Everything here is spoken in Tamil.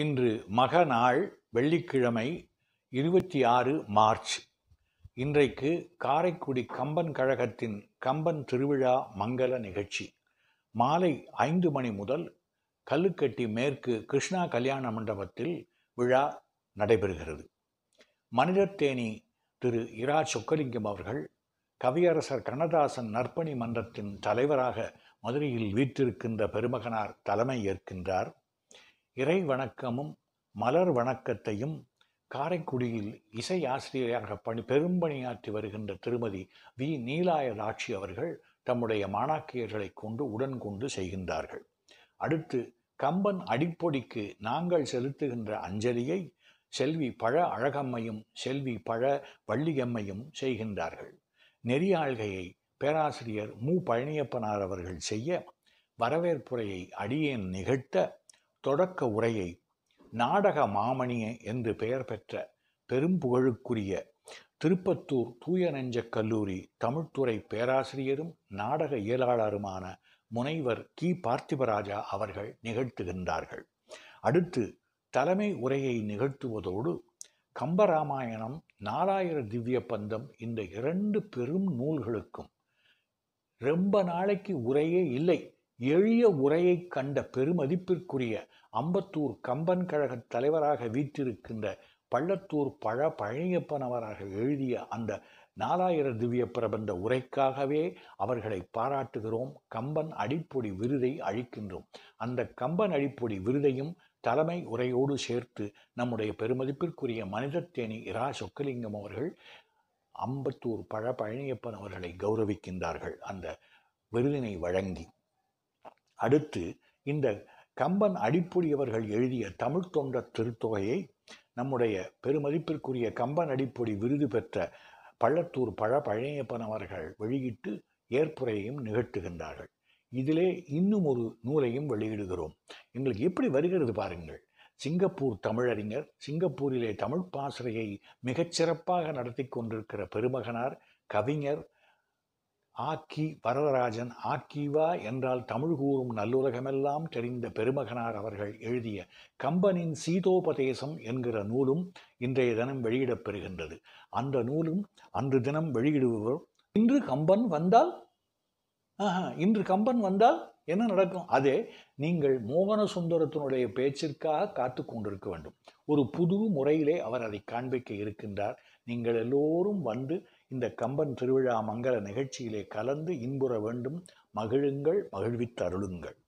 இன்று மக நாள் வெள்ளிக்கிழமை இருபத்தி ஆறு மார்ச் இன்றைக்கு காரைக்குடி கம்பன் கழகத்தின் கம்பன் திருவிழா மங்கள நிகழ்ச்சி மாலை ஐந்து மணி முதல் கல்லுக்கட்டி மேற்கு கிருஷ்ணா கல்யாண மண்டபத்தில் விழா நடைபெறுகிறது மனிதர் தேனி திரு இரா சொக்கலிங்கம் அவர்கள் கவியரசர் கண்ணதாசன் நற்பணி மன்றத்தின் தலைவராக மதுரையில் வீற்றிருக்கின்ற பெருமகனார் தலைமை ஏற்கின்றார் இறை வணக்கமும் மலர் வணக்கத்தையும் காரைக்குடியில் இசை ஆசிரியராக பணி பெரும்பணியாற்றி வருகின்ற திருமதி வி நீலாயராட்சி அவர்கள் தம்முடைய மாணாக்கியர்களை கொண்டு உடன் கொண்டு செய்கின்றார்கள் அடுத்து கம்பன் அடிப்பொடிக்கு நாங்கள் செலுத்துகின்ற அஞ்சலியை செல்வி பழ அழகம்மையும் செல்வி பழ வள்ளியம்மையும் செய்கின்றார்கள் நெறியாள்கையை பேராசிரியர் மு பழனியப்பனார் அவர்கள் செய்ய வரவேற்புரையை அடியேன் நிகழ்த்த தொடக்க உரையை நாடக மாமணிய என்று பெயர் பெற்ற பெரும்புகழுக்குரிய திருப்பத்தூர் தூய நெஞ்சக் கல்லூரி தமிழ்துறை பேராசிரியரும் நாடக இயலாளருமான முனைவர் கி பார்த்திபராஜா அவர்கள் நிகழ்த்துகின்றார்கள் அடுத்து தலைமை உரையை நிகழ்த்துவதோடு கம்பராமாயணம் நாலாயிர திவ்ய பந்தம் இந்த இரண்டு பெரும் நூல்களுக்கும் ரொம்ப நாளைக்கு உரையே இல்லை எளிய உரையைக் கண்ட பெருமதிப்பிற்குரிய அம்பத்தூர் கம்பன் கழகத் தலைவராக வீற்றிருக்கின்ற பள்ளத்தூர் பழ பழனியப்பன் அவராக எழுதிய அந்த நாலாயிர திவ்ய பிரபந்த உரைக்காகவே அவர்களை பாராட்டுகிறோம் கம்பன் அடிப்பொடி விருதை அழிக்கின்றோம் அந்த கம்பன் அடிப்பொடி விருதையும் தலைமை உரையோடு சேர்த்து நம்முடைய பெருமதிப்பிற்குரிய மனிதத்தேனி இரா சொக்கலிங்கம் அவர்கள் அம்பத்தூர் பழ பழனியப்பன் அவர்களை கௌரவிக்கின்றார்கள் அந்த விருதினை வழங்கி அடுத்து இந்த கம்பன் அடிப்புடி எழுதிய தமிழ் தொண்டர் திருத்தொகையை நம்முடைய பெருமதிப்பிற்குரிய கம்பன் அடிப்பொடி விருது பெற்ற பள்ளத்தூர் பழ பழையப்பன் அவர்கள் வெளியிட்டு ஏற்புரையையும் நிகழ்த்துகின்றார்கள் இதிலே இன்னும் ஒரு நூலையும் வெளியிடுகிறோம் எங்களுக்கு எப்படி வருகிறது பாருங்கள் சிங்கப்பூர் தமிழறிஞர் சிங்கப்பூரிலே தமிழ் பாசறையை மிகச்சிறப்பாக நடத்தி கொண்டிருக்கிற பெருமகனார் கவிஞர் ஆக்கி வரதராஜன் ஆக்கிவா என்றால் தமிழ் கூறும் நல்லுலகமெல்லாம் தெரிந்த பெருமகனார் அவர்கள் எழுதிய கம்பனின் சீதோபதேசம் என்கிற நூலும் இன்றைய தினம் வெளியிடப்பெறுகின்றது அந்த நூலும் அன்று தினம் வெளியிடுபவர் இன்று கம்பன் வந்தால் இன்று கம்பன் வந்தால் என்ன நடக்கும் அதே நீங்கள் மோகன சுந்தரத்தினுடைய பேச்சிற்காக காத்து கொண்டிருக்க வேண்டும் ஒரு புது முறையிலே அவர் அதை காண்பிக்க இருக்கின்றார் நீங்கள் எல்லோரும் வந்து இந்த கம்பன் திருவிழா மங்கள நிகழ்ச்சியிலே கலந்து இன்புற வேண்டும் மகிழுங்கள் மகிழ்வித்தருளுங்கள்